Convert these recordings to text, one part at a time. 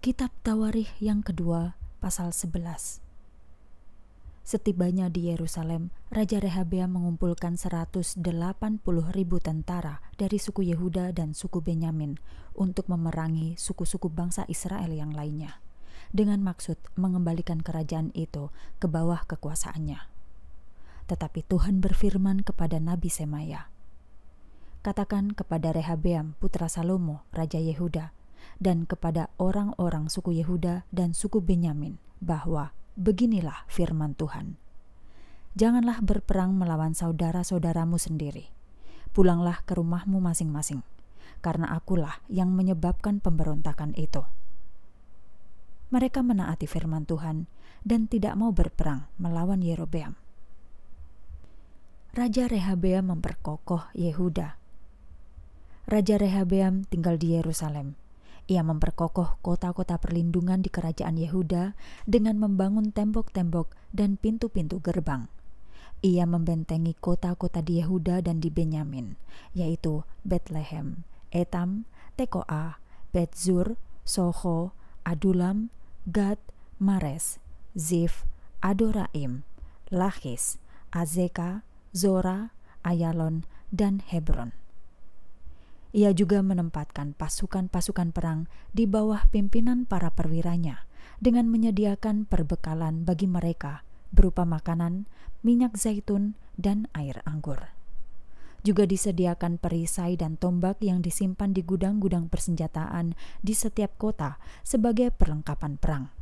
Kitab Tawarih yang kedua, pasal 11. Setibanya di Yerusalem, Raja Rehabea mengumpulkan 180 ribu tentara dari suku Yehuda dan suku Benyamin untuk memerangi suku-suku bangsa Israel yang lainnya, dengan maksud mengembalikan kerajaan itu ke bawah kekuasaannya. Tetapi Tuhan berfirman kepada Nabi Semaya, Katakan kepada Rehabeam putra Salomo, Raja Yehuda, dan kepada orang-orang suku Yehuda dan suku Benyamin bahwa beginilah firman Tuhan. Janganlah berperang melawan saudara-saudaramu sendiri. Pulanglah ke rumahmu masing-masing, karena akulah yang menyebabkan pemberontakan itu. Mereka menaati firman Tuhan dan tidak mau berperang melawan Yerobeam. Raja Rehabeam memperkokoh Yehuda. Raja Rehabeam tinggal di Yerusalem ia memperkokoh kota-kota perlindungan di kerajaan Yehuda dengan membangun tembok-tembok dan pintu-pintu gerbang. Ia membentengi kota-kota di Yehuda dan di Benyamin, yaitu Bethlehem, Etam, Tekoa, Betzur, Soho, Adulam, Gad, Mares, Zif, Adoraim, Lachis, Azeka, Zora, Ayalon, dan Hebron. Ia juga menempatkan pasukan-pasukan perang di bawah pimpinan para perwiranya dengan menyediakan perbekalan bagi mereka berupa makanan, minyak zaitun, dan air anggur. Juga disediakan perisai dan tombak yang disimpan di gudang-gudang persenjataan di setiap kota sebagai perlengkapan perang.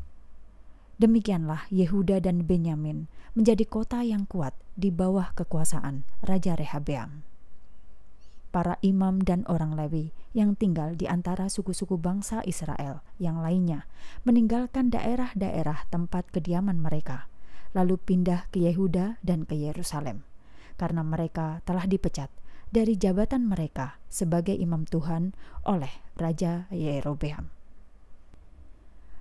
Demikianlah Yehuda dan Benyamin menjadi kota yang kuat di bawah kekuasaan Raja Rehabeam para imam dan orang Lewi yang tinggal di antara suku-suku bangsa Israel yang lainnya, meninggalkan daerah-daerah tempat kediaman mereka, lalu pindah ke Yehuda dan ke Yerusalem, karena mereka telah dipecat dari jabatan mereka sebagai imam Tuhan oleh Raja Yerobeam.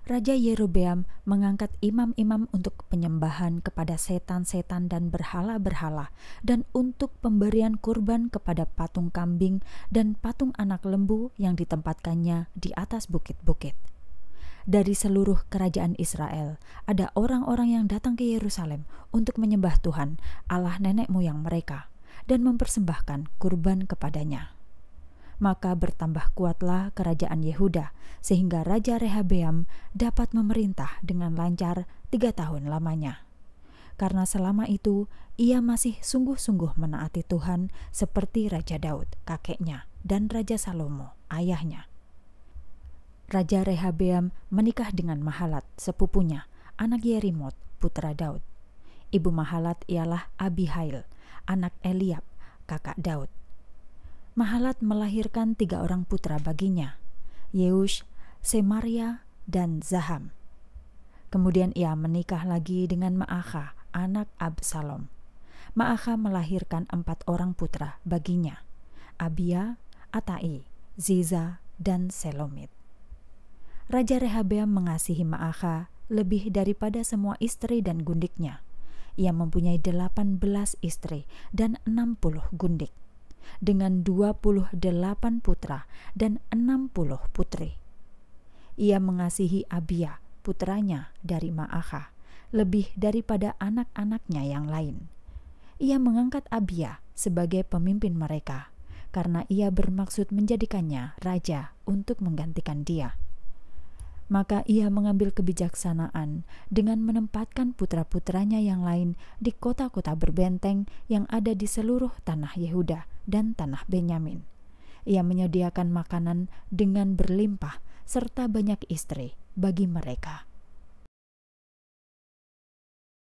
Raja Yerobeam mengangkat imam-imam untuk penyembahan kepada setan-setan dan berhala-berhala, dan untuk pemberian kurban kepada patung kambing dan patung anak lembu yang ditempatkannya di atas bukit-bukit. Dari seluruh kerajaan Israel, ada orang-orang yang datang ke Yerusalem untuk menyembah Tuhan, Allah nenek moyang mereka, dan mempersembahkan kurban kepadanya maka bertambah kuatlah kerajaan Yehuda, sehingga Raja Rehabeam dapat memerintah dengan lancar tiga tahun lamanya. Karena selama itu ia masih sungguh-sungguh menaati Tuhan seperti Raja Daud, kakeknya, dan Raja Salomo, ayahnya. Raja Rehabeam menikah dengan Mahalat, sepupunya, anak Yerimot, putra Daud. Ibu Mahalat ialah Abihail, anak Eliab, kakak Daud. Mahalat melahirkan tiga orang putra baginya, Yeush, Semaria, dan Zaham. Kemudian ia menikah lagi dengan Ma'akha, anak Absalom. Ma'akha melahirkan empat orang putra baginya, Abia, Atai, Ziza, dan Selomit. Raja Rehabeam mengasihi Ma'akha lebih daripada semua istri dan gundiknya. Ia mempunyai delapan belas istri dan enam puluh gundik dengan 28 putra dan 60 putri. Ia mengasihi Abia, putranya dari Ma'aha, lebih daripada anak-anaknya yang lain. Ia mengangkat Abia sebagai pemimpin mereka karena ia bermaksud menjadikannya raja untuk menggantikan dia maka ia mengambil kebijaksanaan dengan menempatkan putra-putranya yang lain di kota-kota berbenteng yang ada di seluruh tanah Yehuda, dan tanah Benyamin. Ia menyediakan makanan dengan berlimpah serta banyak istri bagi mereka.